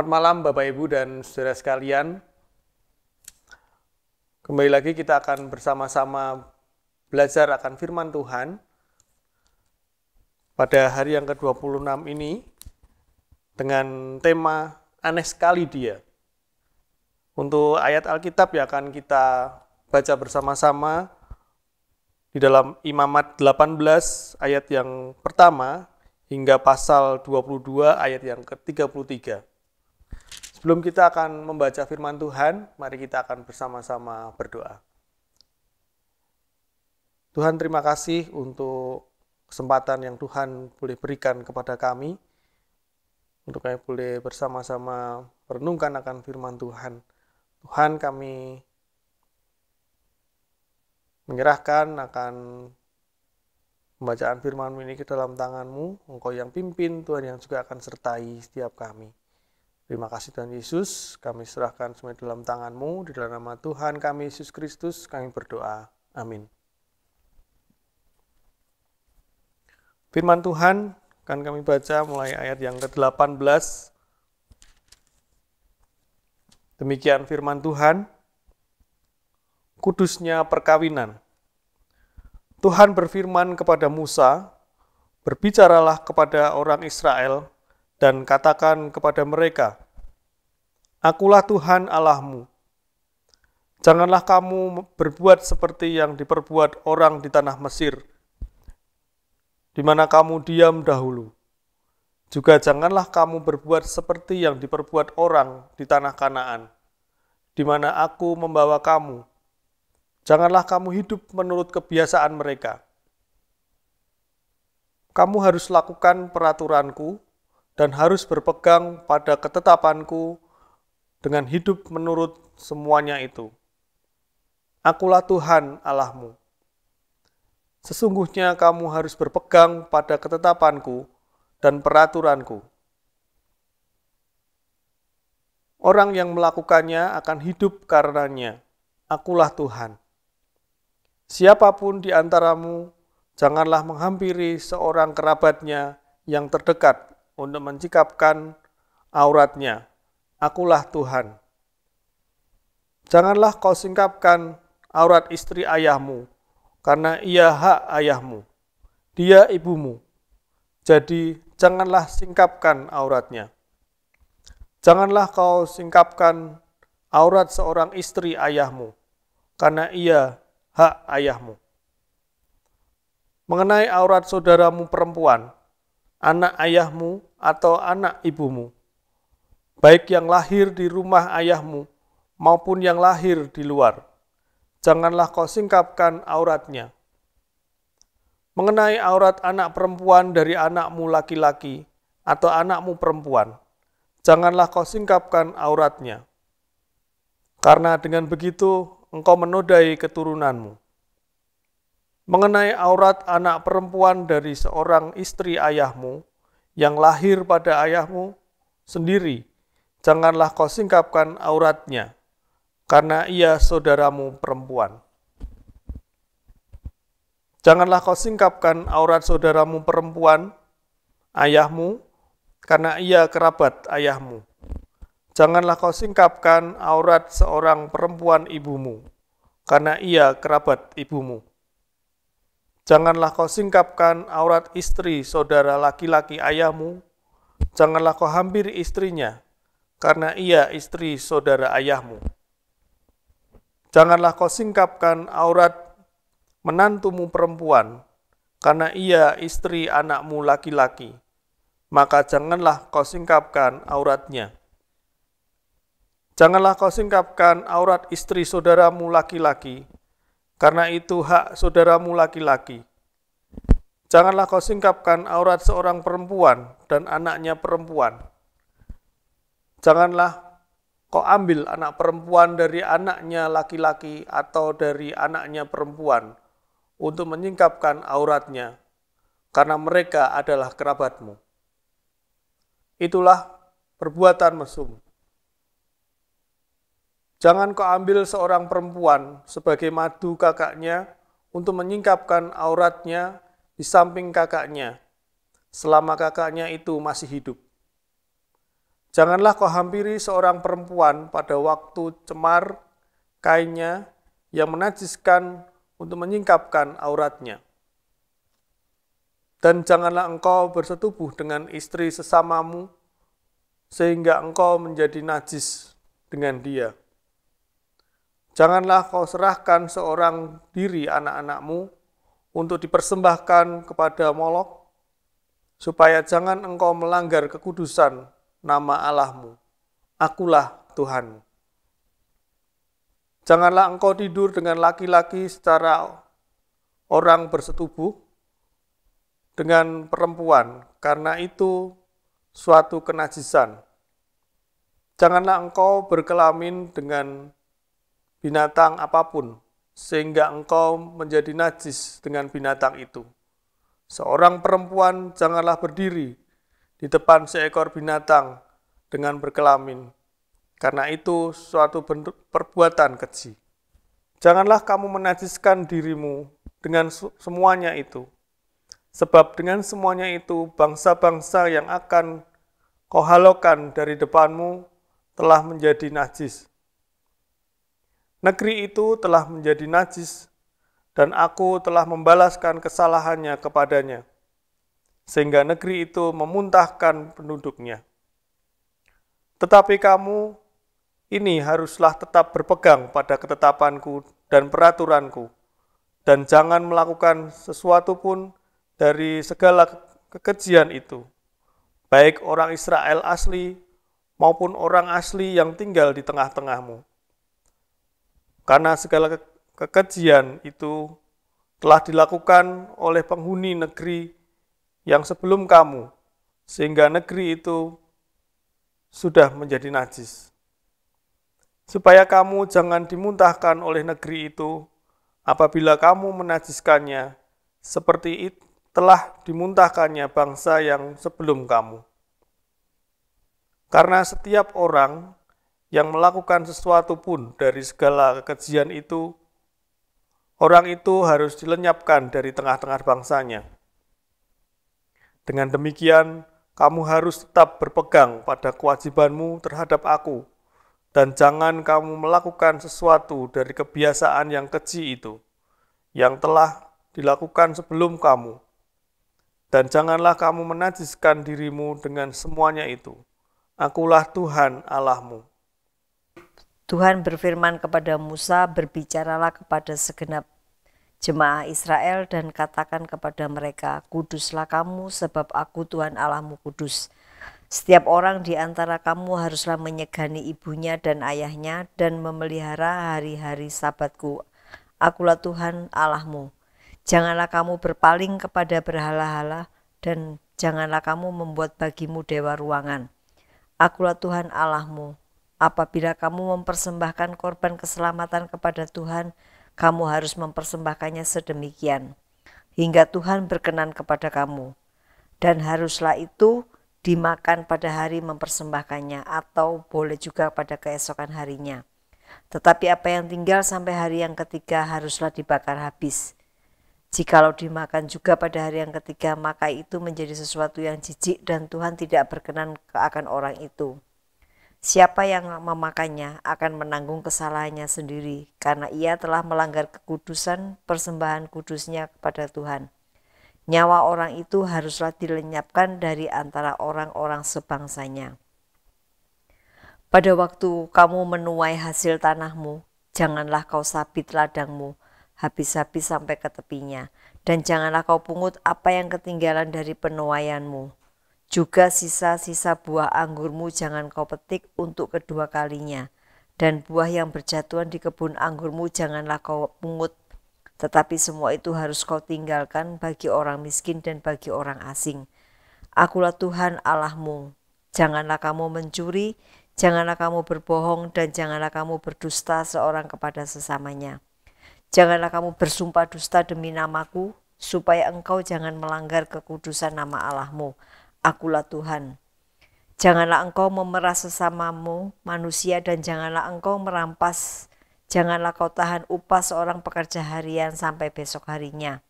Selamat malam Bapak Ibu dan saudara sekalian. Kembali lagi kita akan bersama-sama belajar akan firman Tuhan. Pada hari yang ke-26 ini dengan tema aneh sekali dia. Untuk ayat Alkitab ya akan kita baca bersama-sama di dalam Imamat 18 ayat yang pertama hingga pasal 22 ayat yang ke-33. Sebelum kita akan membaca firman Tuhan, mari kita akan bersama-sama berdoa. Tuhan terima kasih untuk kesempatan yang Tuhan boleh berikan kepada kami. Untuk kami boleh bersama-sama merenungkan akan firman Tuhan. Tuhan kami menyerahkan akan pembacaan firman ini ke dalam tanganmu. Engkau yang pimpin, Tuhan yang juga akan sertai setiap kami. Terima kasih Tuhan Yesus, kami serahkan semua dalam tanganmu, di dalam nama Tuhan kami Yesus Kristus, kami berdoa. Amin. Firman Tuhan, akan kami baca mulai ayat yang ke-18. Demikian firman Tuhan, kudusnya perkawinan. Tuhan berfirman kepada Musa, Berbicaralah kepada orang Israel dan katakan kepada mereka, Akulah Tuhan Allahmu. Janganlah kamu berbuat seperti yang diperbuat orang di tanah Mesir, di mana kamu diam dahulu. Juga janganlah kamu berbuat seperti yang diperbuat orang di tanah Kanaan, di mana aku membawa kamu. Janganlah kamu hidup menurut kebiasaan mereka. Kamu harus lakukan peraturanku dan harus berpegang pada ketetapanku dengan hidup menurut semuanya itu. Akulah Tuhan Allahmu. Sesungguhnya kamu harus berpegang pada ketetapanku dan peraturanku. Orang yang melakukannya akan hidup karenanya. Akulah Tuhan. Siapapun di antaramu, janganlah menghampiri seorang kerabatnya yang terdekat untuk mencikapkan auratnya. Akulah Tuhan. Janganlah kau singkapkan aurat istri ayahmu, karena ia hak ayahmu. Dia ibumu. Jadi janganlah singkapkan auratnya. Janganlah kau singkapkan aurat seorang istri ayahmu, karena ia hak ayahmu. Mengenai aurat saudaramu perempuan, anak ayahmu atau anak ibumu, baik yang lahir di rumah ayahmu maupun yang lahir di luar. Janganlah kau singkapkan auratnya. Mengenai aurat anak perempuan dari anakmu laki-laki atau anakmu perempuan, janganlah kau singkapkan auratnya. Karena dengan begitu engkau menodai keturunanmu. Mengenai aurat anak perempuan dari seorang istri ayahmu, yang lahir pada ayahmu sendiri. Janganlah kau singkapkan auratnya, karena ia saudaramu perempuan. Janganlah kau singkapkan aurat saudaramu perempuan, ayahmu, karena ia kerabat ayahmu. Janganlah kau singkapkan aurat seorang perempuan ibumu, karena ia kerabat ibumu. Janganlah kau singkapkan aurat istri saudara laki-laki ayahmu, janganlah kau hampiri istrinya, karena ia istri saudara ayahmu. Janganlah kau singkapkan aurat menantumu perempuan, karena ia istri anakmu laki-laki. Maka janganlah kau singkapkan auratnya. Janganlah kau singkapkan aurat istri saudaramu laki-laki, karena itu hak saudaramu laki-laki. Janganlah kau singkapkan aurat seorang perempuan dan anaknya perempuan. Janganlah kau ambil anak perempuan dari anaknya laki-laki atau dari anaknya perempuan untuk menyingkapkan auratnya, karena mereka adalah kerabatmu. Itulah perbuatan mesum. Jangan kau ambil seorang perempuan sebagai madu kakaknya untuk menyingkapkan auratnya di samping kakaknya selama kakaknya itu masih hidup. Janganlah kau hampiri seorang perempuan pada waktu cemar kainnya yang menajiskan untuk menyingkapkan auratnya. Dan janganlah engkau bersetubuh dengan istri sesamamu sehingga engkau menjadi najis dengan dia. Janganlah kau serahkan seorang diri anak-anakmu untuk dipersembahkan kepada Molok, supaya jangan engkau melanggar kekudusan nama Allahmu. Akulah Tuhan. Janganlah engkau tidur dengan laki-laki secara orang bersetubuh dengan perempuan, karena itu suatu kenajisan. Janganlah engkau berkelamin dengan binatang apapun, sehingga engkau menjadi najis dengan binatang itu. Seorang perempuan janganlah berdiri di depan seekor binatang dengan berkelamin, karena itu suatu perbuatan keji. Janganlah kamu menajiskan dirimu dengan semuanya itu, sebab dengan semuanya itu bangsa-bangsa yang akan kau halokan dari depanmu telah menjadi najis. Negeri itu telah menjadi najis, dan aku telah membalaskan kesalahannya kepadanya, sehingga negeri itu memuntahkan penduduknya. Tetapi kamu ini haruslah tetap berpegang pada ketetapanku dan peraturanku, dan jangan melakukan sesuatu pun dari segala kekejian itu, baik orang Israel asli maupun orang asli yang tinggal di tengah-tengahmu. Karena segala ke kekejian itu telah dilakukan oleh penghuni negeri yang sebelum kamu, sehingga negeri itu sudah menjadi najis. Supaya kamu jangan dimuntahkan oleh negeri itu apabila kamu menajiskannya, seperti itu telah dimuntahkannya bangsa yang sebelum kamu. Karena setiap orang yang melakukan sesuatu pun dari segala kekejian itu, orang itu harus dilenyapkan dari tengah-tengah bangsanya. Dengan demikian, kamu harus tetap berpegang pada kewajibanmu terhadap aku, dan jangan kamu melakukan sesuatu dari kebiasaan yang keji itu, yang telah dilakukan sebelum kamu. Dan janganlah kamu menajiskan dirimu dengan semuanya itu. Akulah Tuhan Allahmu. Tuhan berfirman kepada Musa, "Berbicaralah kepada segenap jemaah Israel dan katakan kepada mereka, Kuduslah kamu sebab aku Tuhan Allahmu kudus. Setiap orang di antara kamu haruslah menyegani ibunya dan ayahnya dan memelihara hari-hari sabatku. Akulah Tuhan Allahmu. Janganlah kamu berpaling kepada berhala-hala dan janganlah kamu membuat bagimu dewa ruangan. Akulah Tuhan Allahmu, Apabila kamu mempersembahkan korban keselamatan kepada Tuhan, kamu harus mempersembahkannya sedemikian hingga Tuhan berkenan kepada kamu. Dan haruslah itu dimakan pada hari mempersembahkannya atau boleh juga pada keesokan harinya. Tetapi apa yang tinggal sampai hari yang ketiga haruslah dibakar habis. Jikalau dimakan juga pada hari yang ketiga, maka itu menjadi sesuatu yang jijik dan Tuhan tidak berkenan ke akan orang itu. Siapa yang memakannya akan menanggung kesalahannya sendiri karena ia telah melanggar kekudusan persembahan kudusnya kepada Tuhan. Nyawa orang itu haruslah dilenyapkan dari antara orang-orang sebangsanya. Pada waktu kamu menuai hasil tanahmu, janganlah kau sabit ladangmu habis-habis sampai ke tepinya, dan janganlah kau pungut apa yang ketinggalan dari penuaianmu juga sisa-sisa buah anggurmu jangan kau petik untuk kedua kalinya, dan buah yang berjatuhan di kebun anggurmu janganlah kau pungut. Tetapi semua itu harus kau tinggalkan bagi orang miskin dan bagi orang asing. Akulah Tuhan Allahmu. Janganlah kamu mencuri, janganlah kamu berbohong, dan janganlah kamu berdusta seorang kepada sesamanya. Janganlah kamu bersumpah dusta demi namaku, supaya engkau jangan melanggar kekudusan nama Allahmu akulah Tuhan. Janganlah engkau memeras sesamamu manusia dan janganlah engkau merampas. Janganlah kau tahan upah seorang pekerja harian sampai besok harinya.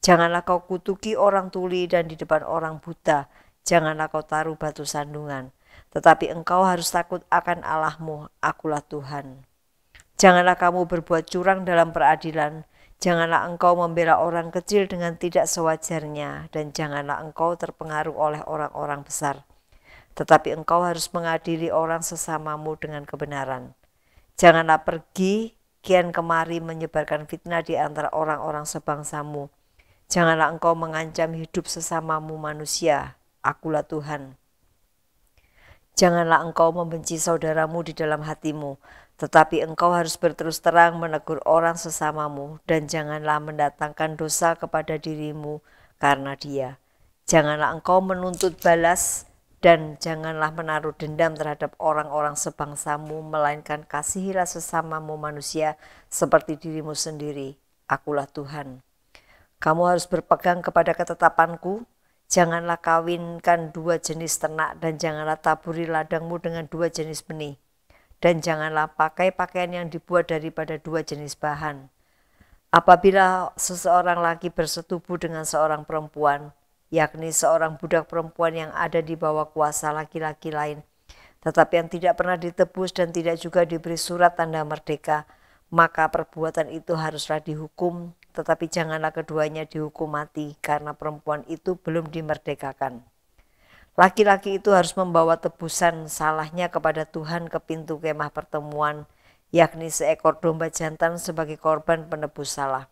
Janganlah kau kutuki orang tuli dan di depan orang buta. Janganlah kau taruh batu sandungan. Tetapi engkau harus takut akan Allahmu, akulah Tuhan. Janganlah kamu berbuat curang dalam peradilan Janganlah engkau membela orang kecil dengan tidak sewajarnya, dan janganlah engkau terpengaruh oleh orang-orang besar. Tetapi engkau harus mengadili orang sesamamu dengan kebenaran. Janganlah pergi kian kemari menyebarkan fitnah di antara orang-orang sebangsamu. Janganlah engkau mengancam hidup sesamamu manusia, akulah Tuhan. Janganlah engkau membenci saudaramu di dalam hatimu, tetapi engkau harus berterus terang menegur orang sesamamu dan janganlah mendatangkan dosa kepada dirimu karena dia. Janganlah engkau menuntut balas dan janganlah menaruh dendam terhadap orang-orang sebangsamu, melainkan kasihilah sesamamu manusia seperti dirimu sendiri. Akulah Tuhan. Kamu harus berpegang kepada ketetapanku, janganlah kawinkan dua jenis ternak dan janganlah taburi ladangmu dengan dua jenis benih. Dan janganlah pakai pakaian yang dibuat daripada dua jenis bahan. Apabila seseorang laki bersetubuh dengan seorang perempuan, yakni seorang budak perempuan yang ada di bawah kuasa laki-laki lain, tetapi yang tidak pernah ditebus dan tidak juga diberi surat tanda merdeka, maka perbuatan itu haruslah dihukum, tetapi janganlah keduanya dihukum mati karena perempuan itu belum dimerdekakan. Laki-laki itu harus membawa tebusan salahnya kepada Tuhan ke pintu kemah pertemuan, yakni seekor domba jantan sebagai korban penebus salah.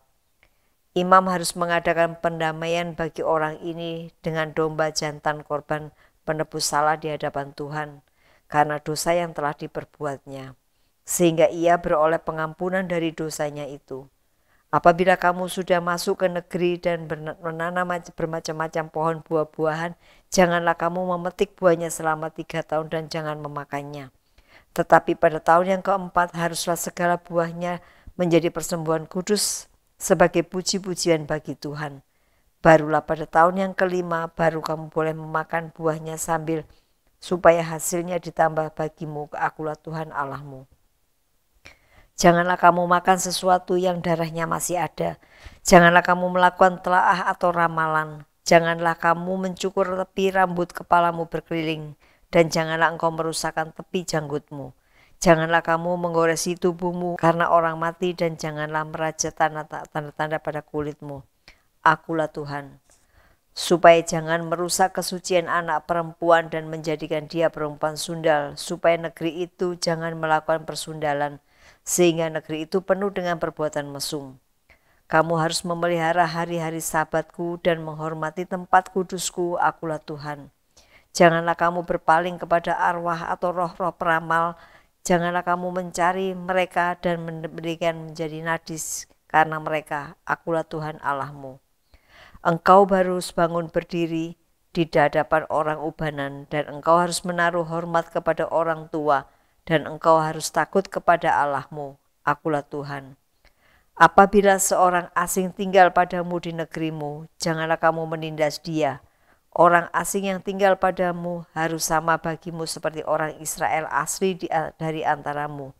Imam harus mengadakan pendamaian bagi orang ini dengan domba jantan korban penebus salah di hadapan Tuhan karena dosa yang telah diperbuatnya, sehingga ia beroleh pengampunan dari dosanya itu. Apabila kamu sudah masuk ke negeri dan menanam bermacam-macam pohon buah-buahan, janganlah kamu memetik buahnya selama tiga tahun dan jangan memakannya. Tetapi pada tahun yang keempat haruslah segala buahnya menjadi persembuhan kudus sebagai puji-pujian bagi Tuhan. Barulah pada tahun yang kelima baru kamu boleh memakan buahnya sambil supaya hasilnya ditambah bagimu akulah Tuhan Allahmu. Janganlah kamu makan sesuatu yang darahnya masih ada. Janganlah kamu melakukan telaah atau ramalan. Janganlah kamu mencukur tepi rambut kepalamu berkeliling. Dan janganlah engkau merusakkan tepi janggutmu. Janganlah kamu menggoresi tubuhmu karena orang mati dan janganlah meraja tanda-tanda pada kulitmu. Akulah Tuhan. Supaya jangan merusak kesucian anak perempuan dan menjadikan dia perempuan sundal. Supaya negeri itu jangan melakukan persundalan sehingga negeri itu penuh dengan perbuatan mesum. Kamu harus memelihara hari-hari sabatku dan menghormati tempat kudusku, akulah Tuhan. Janganlah kamu berpaling kepada arwah atau roh-roh peramal, janganlah kamu mencari mereka dan memberikan menjadi nadis karena mereka, akulah Tuhan Allahmu. Engkau baru bangun berdiri di hadapan orang ubanan dan engkau harus menaruh hormat kepada orang tua, dan engkau harus takut kepada Allahmu, akulah Tuhan. Apabila seorang asing tinggal padamu di negerimu, janganlah kamu menindas dia. Orang asing yang tinggal padamu harus sama bagimu seperti orang Israel asli di, dari antaramu.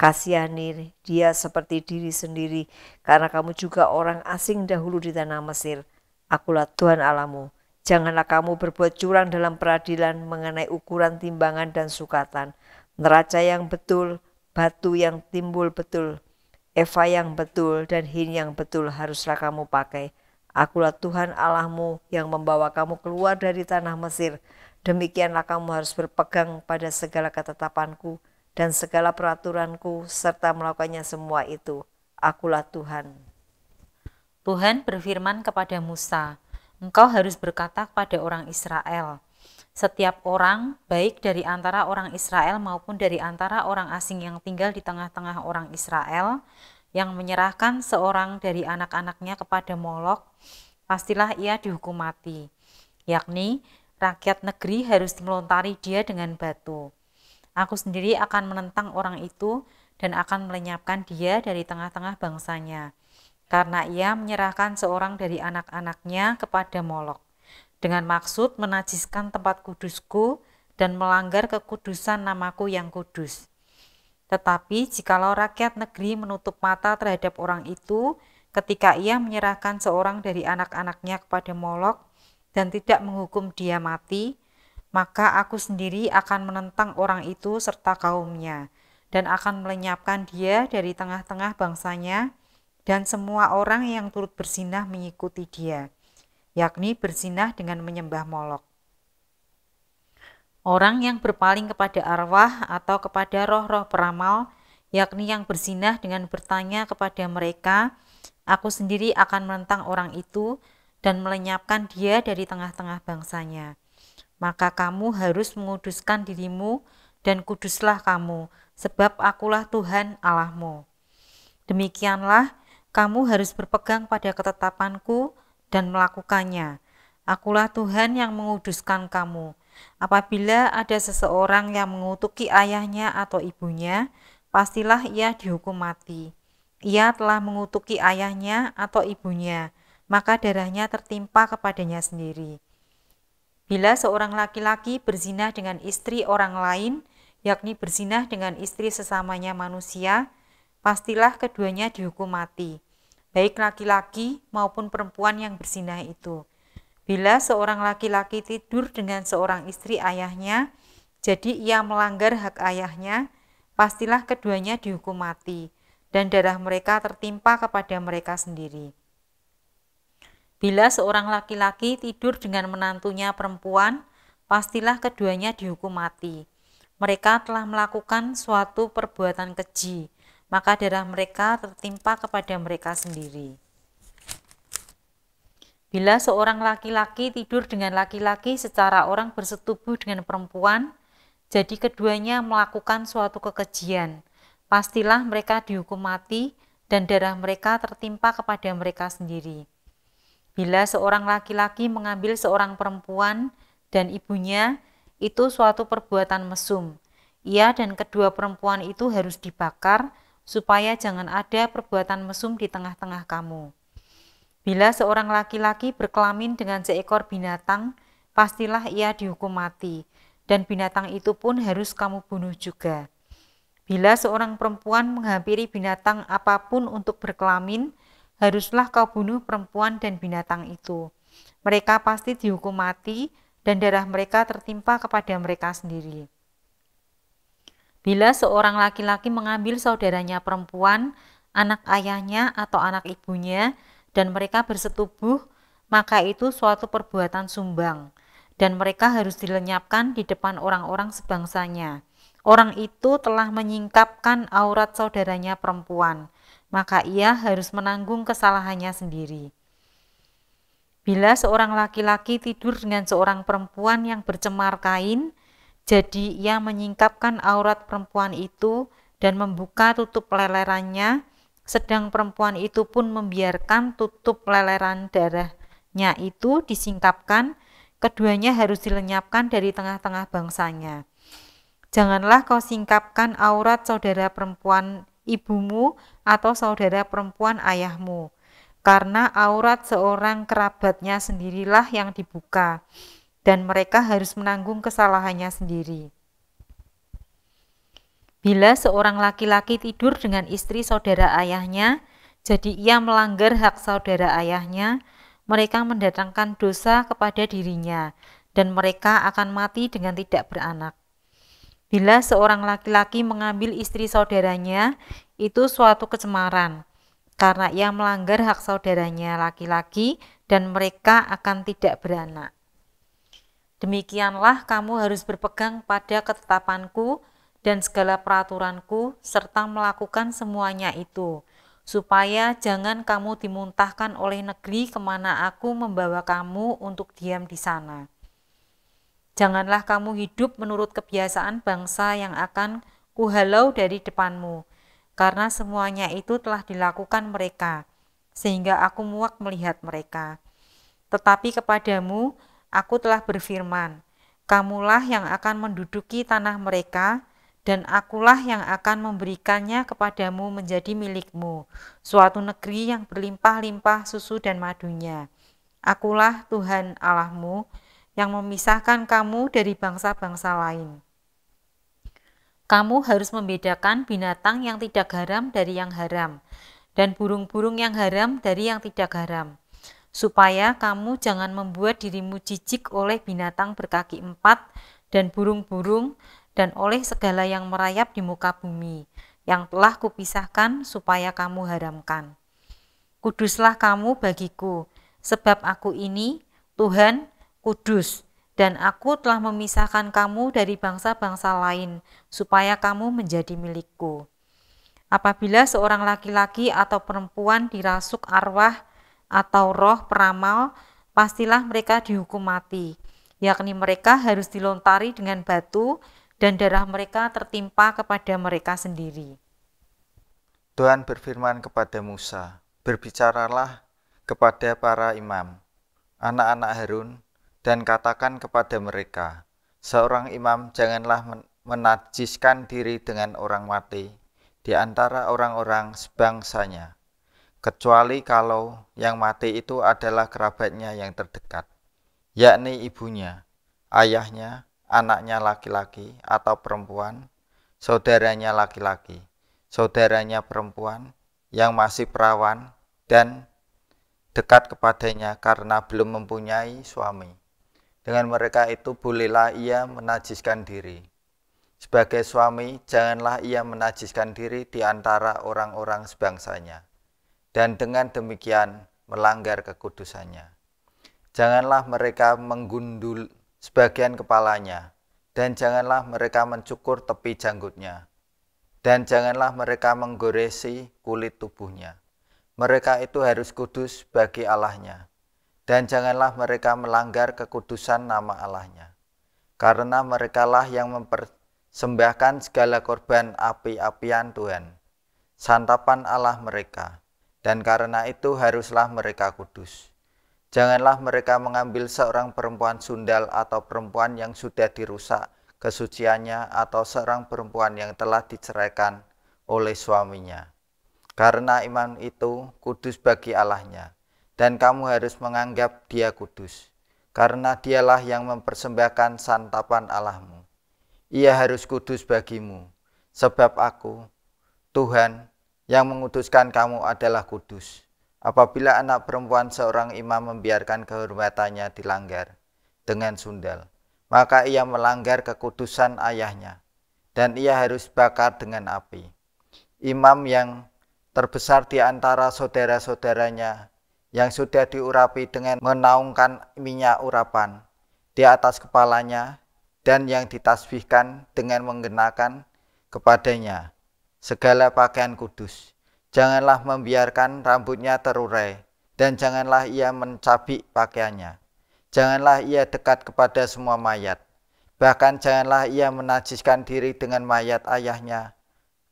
Kasihani dia seperti diri sendiri, karena kamu juga orang asing dahulu di tanah Mesir. Akulah Tuhan Alamu. Janganlah kamu berbuat curang dalam peradilan mengenai ukuran timbangan dan sukatan, neraca yang betul, batu yang timbul betul, Eva yang betul dan Hin yang betul haruslah kamu pakai. Akulah Tuhan Allahmu yang membawa kamu keluar dari tanah Mesir. Demikianlah kamu harus berpegang pada segala ketetapanku dan segala peraturanku serta melakukannya semua itu. Akulah Tuhan. Tuhan berfirman kepada Musa, engkau harus berkata kepada orang Israel, setiap orang, baik dari antara orang Israel maupun dari antara orang asing yang tinggal di tengah-tengah orang Israel, yang menyerahkan seorang dari anak-anaknya kepada Molok, pastilah ia dihukum mati, yakni rakyat negeri harus melontari dia dengan batu. Aku sendiri akan menentang orang itu dan akan melenyapkan dia dari tengah-tengah bangsanya, karena ia menyerahkan seorang dari anak-anaknya kepada Molok dengan maksud menajiskan tempat kudusku dan melanggar kekudusan namaku yang kudus. Tetapi jikalau rakyat negeri menutup mata terhadap orang itu ketika ia menyerahkan seorang dari anak-anaknya kepada Molok dan tidak menghukum dia mati, maka aku sendiri akan menentang orang itu serta kaumnya dan akan melenyapkan dia dari tengah-tengah bangsanya dan semua orang yang turut bersinah mengikuti dia yakni berzinah dengan menyembah Molok. Orang yang berpaling kepada arwah atau kepada roh-roh peramal, yakni yang berzinah dengan bertanya kepada mereka, aku sendiri akan menentang orang itu dan melenyapkan dia dari tengah-tengah bangsanya. Maka kamu harus menguduskan dirimu dan kuduslah kamu, sebab akulah Tuhan Allahmu. Demikianlah, kamu harus berpegang pada ketetapanku dan melakukannya. Akulah Tuhan yang menguduskan kamu. Apabila ada seseorang yang mengutuki ayahnya atau ibunya, pastilah ia dihukum mati. Ia telah mengutuki ayahnya atau ibunya, maka darahnya tertimpa kepadanya sendiri. Bila seorang laki-laki berzinah dengan istri orang lain, yakni berzinah dengan istri sesamanya manusia, pastilah keduanya dihukum mati baik laki-laki maupun perempuan yang bersinah itu. Bila seorang laki-laki tidur dengan seorang istri ayahnya, jadi ia melanggar hak ayahnya, pastilah keduanya dihukum mati, dan darah mereka tertimpa kepada mereka sendiri. Bila seorang laki-laki tidur dengan menantunya perempuan, pastilah keduanya dihukum mati. Mereka telah melakukan suatu perbuatan keji, maka darah mereka tertimpa kepada mereka sendiri. Bila seorang laki-laki tidur dengan laki-laki secara orang bersetubuh dengan perempuan, jadi keduanya melakukan suatu kekejian. Pastilah mereka dihukum mati dan darah mereka tertimpa kepada mereka sendiri. Bila seorang laki-laki mengambil seorang perempuan dan ibunya, itu suatu perbuatan mesum. Ia dan kedua perempuan itu harus dibakar supaya jangan ada perbuatan mesum di tengah-tengah kamu. Bila seorang laki-laki berkelamin dengan seekor binatang, pastilah ia dihukum mati, dan binatang itu pun harus kamu bunuh juga. Bila seorang perempuan menghampiri binatang apapun untuk berkelamin, haruslah kau bunuh perempuan dan binatang itu. Mereka pasti dihukum mati, dan darah mereka tertimpa kepada mereka sendiri. Bila seorang laki-laki mengambil saudaranya perempuan, anak ayahnya atau anak ibunya, dan mereka bersetubuh, maka itu suatu perbuatan sumbang, dan mereka harus dilenyapkan di depan orang-orang sebangsanya. Orang itu telah menyingkapkan aurat saudaranya perempuan, maka ia harus menanggung kesalahannya sendiri. Bila seorang laki-laki tidur dengan seorang perempuan yang bercemar kain, jadi ia menyingkapkan aurat perempuan itu dan membuka tutup lelerannya, sedang perempuan itu pun membiarkan tutup leleran darahnya itu disingkapkan, keduanya harus dilenyapkan dari tengah-tengah bangsanya. Janganlah kau singkapkan aurat saudara perempuan ibumu atau saudara perempuan ayahmu, karena aurat seorang kerabatnya sendirilah yang dibuka dan mereka harus menanggung kesalahannya sendiri. Bila seorang laki-laki tidur dengan istri saudara ayahnya, jadi ia melanggar hak saudara ayahnya, mereka mendatangkan dosa kepada dirinya, dan mereka akan mati dengan tidak beranak. Bila seorang laki-laki mengambil istri saudaranya, itu suatu kecemaran, karena ia melanggar hak saudaranya laki-laki, dan mereka akan tidak beranak. Demikianlah kamu harus berpegang pada ketetapanku dan segala peraturanku serta melakukan semuanya itu, supaya jangan kamu dimuntahkan oleh negeri kemana aku membawa kamu untuk diam di sana. Janganlah kamu hidup menurut kebiasaan bangsa yang akan kuhalau dari depanmu, karena semuanya itu telah dilakukan mereka, sehingga aku muak melihat mereka. Tetapi kepadamu, Aku telah berfirman, kamulah yang akan menduduki tanah mereka, dan akulah yang akan memberikannya kepadamu menjadi milikmu, suatu negeri yang berlimpah-limpah susu dan madunya. Akulah Tuhan Allahmu yang memisahkan kamu dari bangsa-bangsa lain. Kamu harus membedakan binatang yang tidak haram dari yang haram, dan burung-burung yang haram dari yang tidak haram, supaya kamu jangan membuat dirimu jijik oleh binatang berkaki empat dan burung-burung dan oleh segala yang merayap di muka bumi yang telah kupisahkan supaya kamu haramkan. Kuduslah kamu bagiku, sebab aku ini Tuhan kudus, dan aku telah memisahkan kamu dari bangsa-bangsa lain, supaya kamu menjadi milikku. Apabila seorang laki-laki atau perempuan dirasuk arwah atau roh peramal, pastilah mereka dihukum mati, yakni mereka harus dilontari dengan batu dan darah mereka tertimpa kepada mereka sendiri. Tuhan berfirman kepada Musa, "Berbicaralah kepada para imam, anak-anak Harun, dan katakan kepada mereka, seorang imam janganlah menajiskan diri dengan orang mati di antara orang-orang sebangsanya." kecuali kalau yang mati itu adalah kerabatnya yang terdekat, yakni ibunya, ayahnya, anaknya laki-laki atau perempuan, saudaranya laki-laki, saudaranya perempuan yang masih perawan dan dekat kepadanya karena belum mempunyai suami. Dengan mereka itu bolehlah ia menajiskan diri. Sebagai suami, janganlah ia menajiskan diri di antara orang-orang sebangsanya dan dengan demikian melanggar kekudusannya. Janganlah mereka menggundul sebagian kepalanya, dan janganlah mereka mencukur tepi janggutnya, dan janganlah mereka menggoresi kulit tubuhnya. Mereka itu harus kudus bagi Allahnya, dan janganlah mereka melanggar kekudusan nama Allahnya, karena merekalah yang mempersembahkan segala korban api-apian Tuhan, santapan Allah mereka dan karena itu haruslah mereka kudus. Janganlah mereka mengambil seorang perempuan sundal atau perempuan yang sudah dirusak kesuciannya atau seorang perempuan yang telah diceraikan oleh suaminya. Karena iman itu kudus bagi Allahnya, dan kamu harus menganggap dia kudus, karena dialah yang mempersembahkan santapan Allahmu. Ia harus kudus bagimu, sebab aku, Tuhan, yang mengutuskan kamu adalah kudus. Apabila anak perempuan seorang imam membiarkan kehormatannya dilanggar dengan sundal, maka ia melanggar kekudusan ayahnya, dan ia harus bakar dengan api. Imam yang terbesar di antara saudara-saudaranya yang sudah diurapi dengan menaungkan minyak urapan di atas kepalanya dan yang ditasbihkan dengan mengenakan kepadanya segala pakaian kudus. Janganlah membiarkan rambutnya terurai, dan janganlah ia mencabik pakaiannya. Janganlah ia dekat kepada semua mayat, bahkan janganlah ia menajiskan diri dengan mayat ayahnya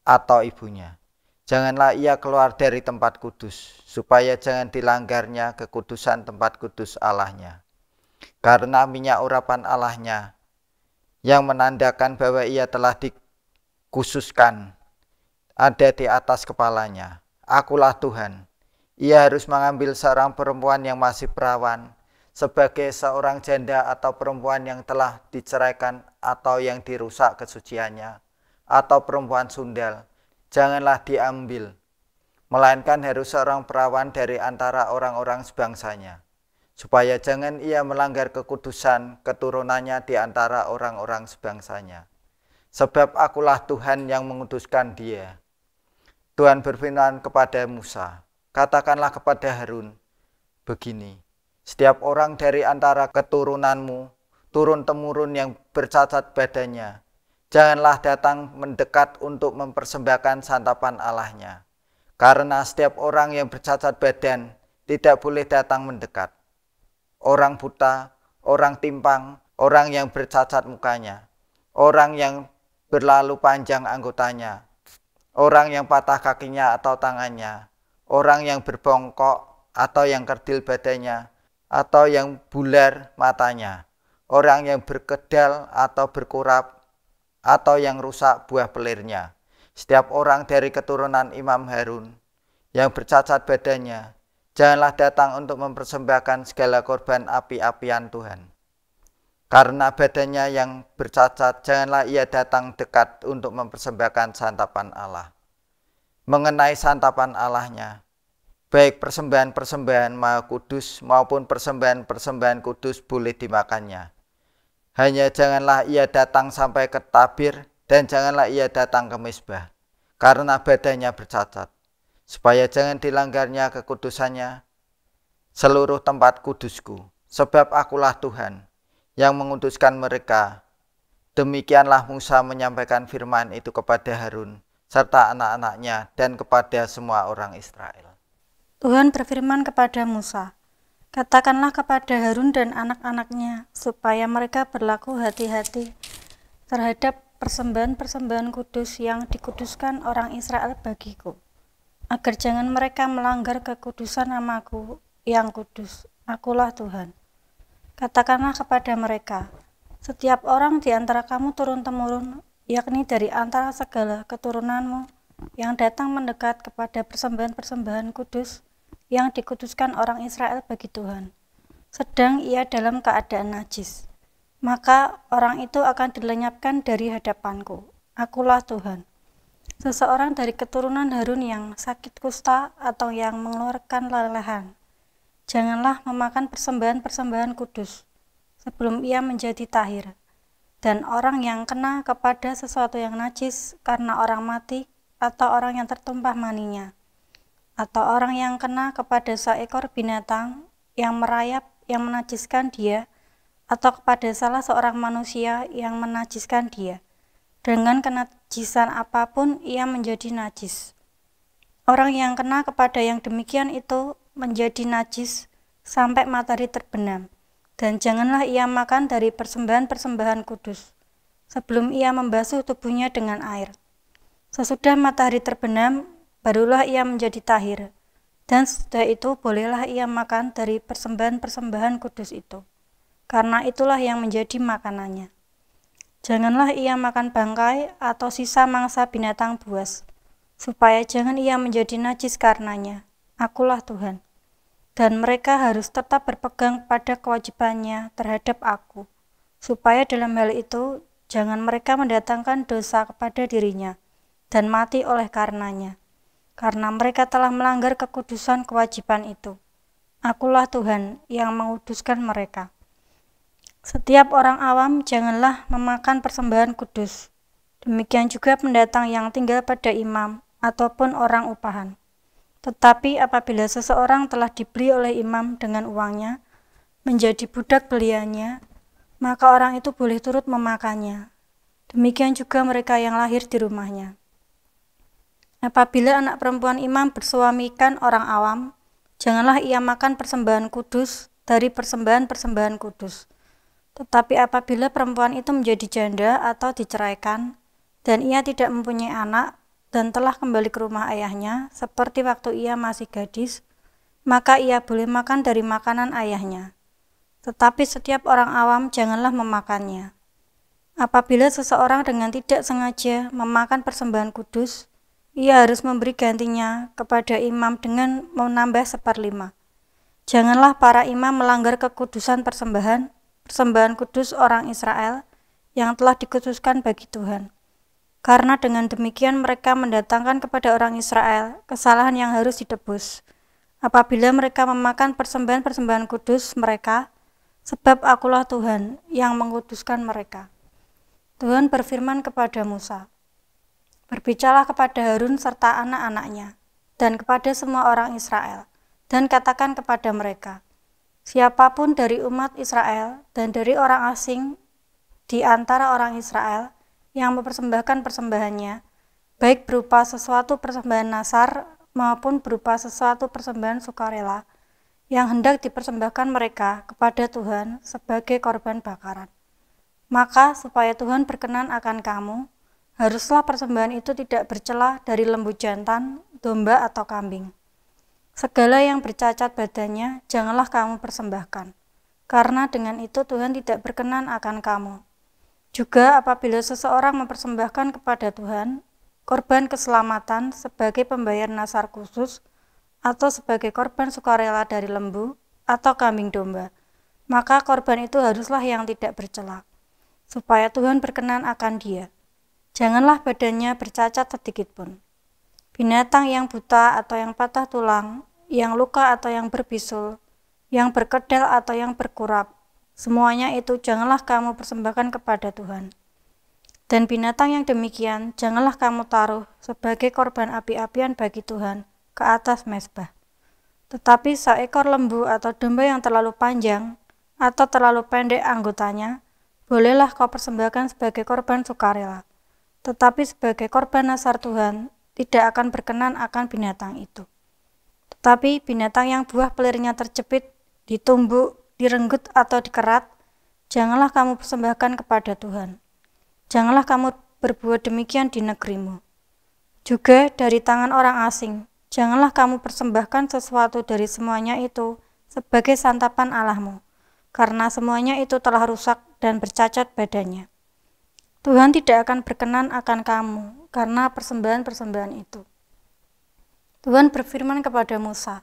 atau ibunya. Janganlah ia keluar dari tempat kudus, supaya jangan dilanggarnya kekudusan tempat kudus Allahnya. Karena minyak urapan Allahnya yang menandakan bahwa ia telah dikhususkan ada di atas kepalanya. Akulah Tuhan. Ia harus mengambil seorang perempuan yang masih perawan sebagai seorang janda atau perempuan yang telah diceraikan atau yang dirusak kesuciannya atau perempuan sundal. Janganlah diambil, melainkan harus seorang perawan dari antara orang-orang sebangsanya, supaya jangan ia melanggar kekudusan keturunannya di antara orang-orang sebangsanya. Sebab akulah Tuhan yang menguduskan dia, Tuhan berfirman kepada Musa, katakanlah kepada Harun, begini, setiap orang dari antara keturunanmu, turun-temurun yang bercacat badannya, janganlah datang mendekat untuk mempersembahkan santapan Allahnya. Karena setiap orang yang bercacat badan tidak boleh datang mendekat. Orang buta, orang timpang, orang yang bercacat mukanya, orang yang berlalu panjang anggotanya, orang yang patah kakinya atau tangannya, orang yang berbongkok atau yang kerdil badannya, atau yang bular matanya, orang yang berkedal atau berkurap, atau yang rusak buah pelirnya. Setiap orang dari keturunan Imam Harun yang bercacat badannya, janganlah datang untuk mempersembahkan segala korban api-apian Tuhan. Karena badannya yang bercacat, janganlah ia datang dekat untuk mempersembahkan santapan Allah. Mengenai santapan Allahnya, baik persembahan-persembahan maha kudus maupun persembahan-persembahan kudus boleh dimakannya. Hanya janganlah ia datang sampai ke tabir dan janganlah ia datang ke misbah, karena badannya bercacat, supaya jangan dilanggarnya kekudusannya seluruh tempat kudusku, sebab akulah Tuhan, yang mengutuskan mereka. Demikianlah Musa menyampaikan firman itu kepada Harun serta anak-anaknya dan kepada semua orang Israel. Tuhan berfirman kepada Musa, Katakanlah kepada Harun dan anak-anaknya supaya mereka berlaku hati-hati terhadap persembahan-persembahan kudus yang dikuduskan orang Israel bagiku, agar jangan mereka melanggar kekudusan namaku yang kudus. Akulah Tuhan. Katakanlah kepada mereka, setiap orang di antara kamu turun-temurun, yakni dari antara segala keturunanmu, yang datang mendekat kepada persembahan-persembahan kudus yang dikuduskan orang Israel bagi Tuhan, sedang ia dalam keadaan najis. Maka orang itu akan dilenyapkan dari hadapanku. Akulah Tuhan. Seseorang dari keturunan Harun yang sakit kusta atau yang mengeluarkan lelehan janganlah memakan persembahan-persembahan kudus sebelum ia menjadi tahir. Dan orang yang kena kepada sesuatu yang najis karena orang mati atau orang yang tertumpah maninya, atau orang yang kena kepada seekor binatang yang merayap yang menajiskan dia, atau kepada salah seorang manusia yang menajiskan dia. Dengan kenajisan apapun, ia menjadi najis. Orang yang kena kepada yang demikian itu menjadi najis sampai matahari terbenam, dan janganlah ia makan dari persembahan-persembahan kudus, sebelum ia membasuh tubuhnya dengan air. Sesudah matahari terbenam, barulah ia menjadi tahir, dan setelah itu bolehlah ia makan dari persembahan-persembahan kudus itu, karena itulah yang menjadi makanannya. Janganlah ia makan bangkai atau sisa mangsa binatang buas, supaya jangan ia menjadi najis karenanya. Akulah Tuhan dan mereka harus tetap berpegang pada kewajibannya terhadap aku, supaya dalam hal itu jangan mereka mendatangkan dosa kepada dirinya dan mati oleh karenanya, karena mereka telah melanggar kekudusan kewajiban itu. Akulah Tuhan yang menguduskan mereka. Setiap orang awam janganlah memakan persembahan kudus. Demikian juga pendatang yang tinggal pada imam ataupun orang upahan. Tetapi apabila seseorang telah dibeli oleh imam dengan uangnya, menjadi budak beliannya, maka orang itu boleh turut memakannya. Demikian juga mereka yang lahir di rumahnya. Apabila anak perempuan imam bersuamikan orang awam, janganlah ia makan persembahan kudus dari persembahan-persembahan kudus. Tetapi apabila perempuan itu menjadi janda atau diceraikan, dan ia tidak mempunyai anak, dan telah kembali ke rumah ayahnya, seperti waktu ia masih gadis, maka ia boleh makan dari makanan ayahnya. Tetapi setiap orang awam janganlah memakannya. Apabila seseorang dengan tidak sengaja memakan persembahan kudus, ia harus memberi gantinya kepada imam dengan menambah seperlima. Janganlah para imam melanggar kekudusan persembahan, persembahan kudus orang Israel yang telah dikhususkan bagi Tuhan karena dengan demikian mereka mendatangkan kepada orang Israel kesalahan yang harus ditebus. Apabila mereka memakan persembahan-persembahan kudus mereka, sebab akulah Tuhan yang menguduskan mereka. Tuhan berfirman kepada Musa, Berbicalah kepada Harun serta anak-anaknya, dan kepada semua orang Israel, dan katakan kepada mereka, Siapapun dari umat Israel dan dari orang asing di antara orang Israel, yang mempersembahkan persembahannya, baik berupa sesuatu persembahan nasar maupun berupa sesuatu persembahan sukarela yang hendak dipersembahkan mereka kepada Tuhan sebagai korban bakaran. Maka supaya Tuhan berkenan akan kamu, haruslah persembahan itu tidak bercelah dari lembu jantan, domba atau kambing. Segala yang bercacat badannya janganlah kamu persembahkan, karena dengan itu Tuhan tidak berkenan akan kamu. Juga apabila seseorang mempersembahkan kepada Tuhan korban keselamatan sebagai pembayar nasar khusus atau sebagai korban sukarela dari lembu atau kambing domba, maka korban itu haruslah yang tidak bercelak, supaya Tuhan berkenan akan dia. Janganlah badannya bercacat sedikit pun. Binatang yang buta atau yang patah tulang, yang luka atau yang berbisul, yang berkedel atau yang berkurap, Semuanya itu janganlah kamu persembahkan kepada Tuhan. Dan binatang yang demikian janganlah kamu taruh sebagai korban api-apian bagi Tuhan ke atas mesbah. Tetapi seekor lembu atau domba yang terlalu panjang atau terlalu pendek anggotanya, bolehlah kau persembahkan sebagai korban sukarela. Tetapi sebagai korban nasar Tuhan, tidak akan berkenan akan binatang itu. Tetapi binatang yang buah pelirnya terjepit, ditumbuk, direnggut atau dikerat, janganlah kamu persembahkan kepada Tuhan. Janganlah kamu berbuat demikian di negerimu. Juga dari tangan orang asing, janganlah kamu persembahkan sesuatu dari semuanya itu sebagai santapan Allahmu, karena semuanya itu telah rusak dan bercacat badannya. Tuhan tidak akan berkenan akan kamu karena persembahan-persembahan itu. Tuhan berfirman kepada Musa,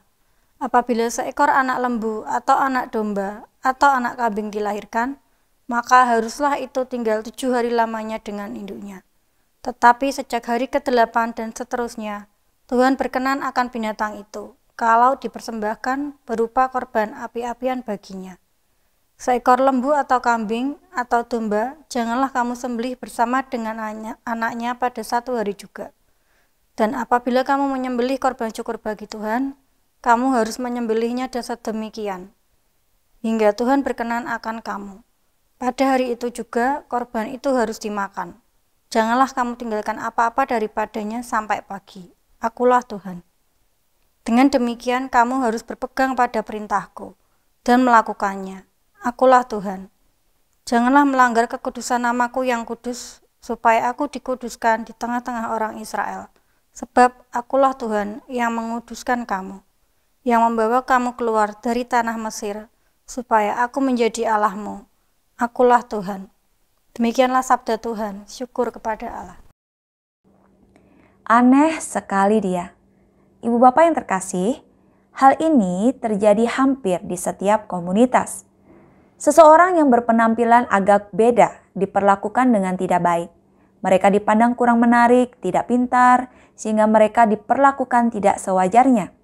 Apabila seekor anak lembu atau anak domba atau anak kambing dilahirkan, maka haruslah itu tinggal tujuh hari lamanya dengan induknya. Tetapi sejak hari ke-8 dan seterusnya, Tuhan berkenan akan binatang itu, kalau dipersembahkan berupa korban api-apian baginya. Seekor lembu atau kambing atau domba, janganlah kamu sembelih bersama dengan anaknya pada satu hari juga. Dan apabila kamu menyembelih korban syukur bagi Tuhan, kamu harus menyembelihnya dasar demikian, hingga Tuhan berkenan akan kamu. Pada hari itu juga korban itu harus dimakan. Janganlah kamu tinggalkan apa-apa daripadanya sampai pagi. Akulah Tuhan. Dengan demikian kamu harus berpegang pada perintahku dan melakukannya. Akulah Tuhan. Janganlah melanggar kekudusan namaku yang kudus, supaya aku dikuduskan di tengah-tengah orang Israel. Sebab akulah Tuhan yang menguduskan kamu yang membawa kamu keluar dari tanah Mesir, supaya aku menjadi Allahmu. Akulah Tuhan. Demikianlah sabda Tuhan, syukur kepada Allah. Aneh sekali dia. Ibu bapak yang terkasih, hal ini terjadi hampir di setiap komunitas. Seseorang yang berpenampilan agak beda diperlakukan dengan tidak baik. Mereka dipandang kurang menarik, tidak pintar, sehingga mereka diperlakukan tidak sewajarnya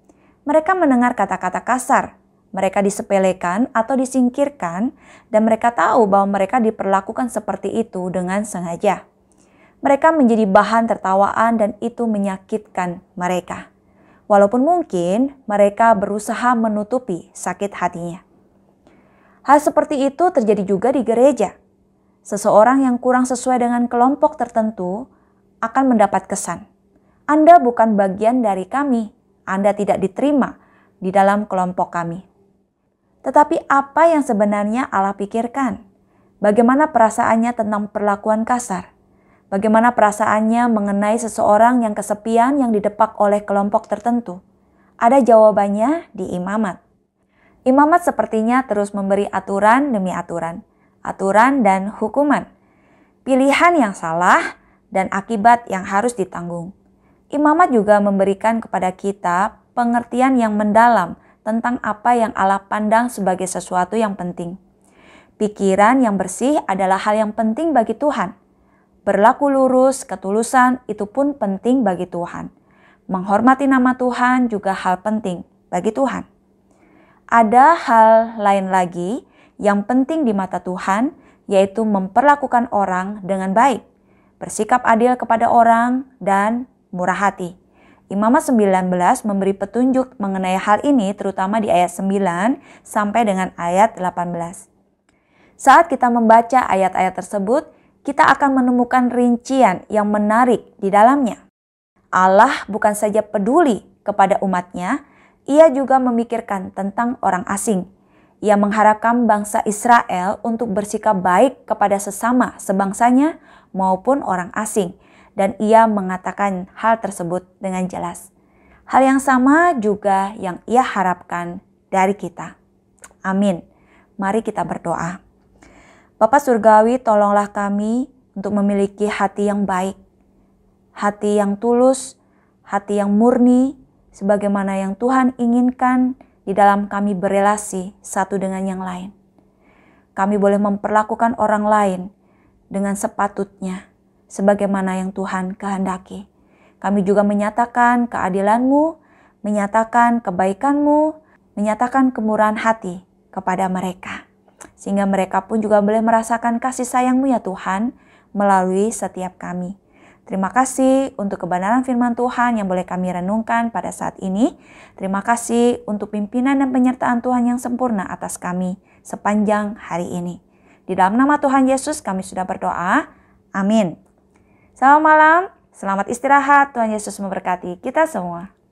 mereka mendengar kata-kata kasar, mereka disepelekan atau disingkirkan, dan mereka tahu bahwa mereka diperlakukan seperti itu dengan sengaja. Mereka menjadi bahan tertawaan, dan itu menyakitkan mereka. Walaupun mungkin mereka berusaha menutupi sakit hatinya. Hal seperti itu terjadi juga di gereja. Seseorang yang kurang sesuai dengan kelompok tertentu akan mendapat kesan, "Anda bukan bagian dari kami." Anda tidak diterima di dalam kelompok kami. Tetapi apa yang sebenarnya Allah pikirkan? Bagaimana perasaannya tentang perlakuan kasar? Bagaimana perasaannya mengenai seseorang yang kesepian yang didepak oleh kelompok tertentu? Ada jawabannya di imamat. Imamat sepertinya terus memberi aturan demi aturan, aturan dan hukuman. Pilihan yang salah dan akibat yang harus ditanggung. Imamat juga memberikan kepada kita pengertian yang mendalam tentang apa yang Allah pandang sebagai sesuatu yang penting. Pikiran yang bersih adalah hal yang penting bagi Tuhan. Berlaku lurus, ketulusan itu pun penting bagi Tuhan. Menghormati nama Tuhan juga hal penting bagi Tuhan. Ada hal lain lagi yang penting di mata Tuhan, yaitu memperlakukan orang dengan baik, bersikap adil kepada orang, dan murah hati. Imamah 19 memberi petunjuk mengenai hal ini terutama di ayat 9 sampai dengan ayat 18. Saat kita membaca ayat-ayat tersebut, kita akan menemukan rincian yang menarik di dalamnya. Allah bukan saja peduli kepada umatnya, ia juga memikirkan tentang orang asing. Ia mengharapkan bangsa Israel untuk bersikap baik kepada sesama sebangsanya maupun orang asing – dan ia mengatakan hal tersebut dengan jelas. Hal yang sama juga yang ia harapkan dari kita. Amin. Mari kita berdoa. Bapak Surgawi, tolonglah kami untuk memiliki hati yang baik, hati yang tulus, hati yang murni, sebagaimana yang Tuhan inginkan di dalam kami berelasi satu dengan yang lain. Kami boleh memperlakukan orang lain dengan sepatutnya, sebagaimana yang Tuhan kehendaki. Kami juga menyatakan keadilanmu, menyatakan kebaikanmu, menyatakan kemurahan hati kepada mereka. Sehingga mereka pun juga boleh merasakan kasih sayangmu ya Tuhan melalui setiap kami. Terima kasih untuk kebenaran firman Tuhan yang boleh kami renungkan pada saat ini. Terima kasih untuk pimpinan dan penyertaan Tuhan yang sempurna atas kami sepanjang hari ini. Di dalam nama Tuhan Yesus kami sudah berdoa. Amin. Selamat malam, selamat istirahat. Tuhan Yesus memberkati kita semua.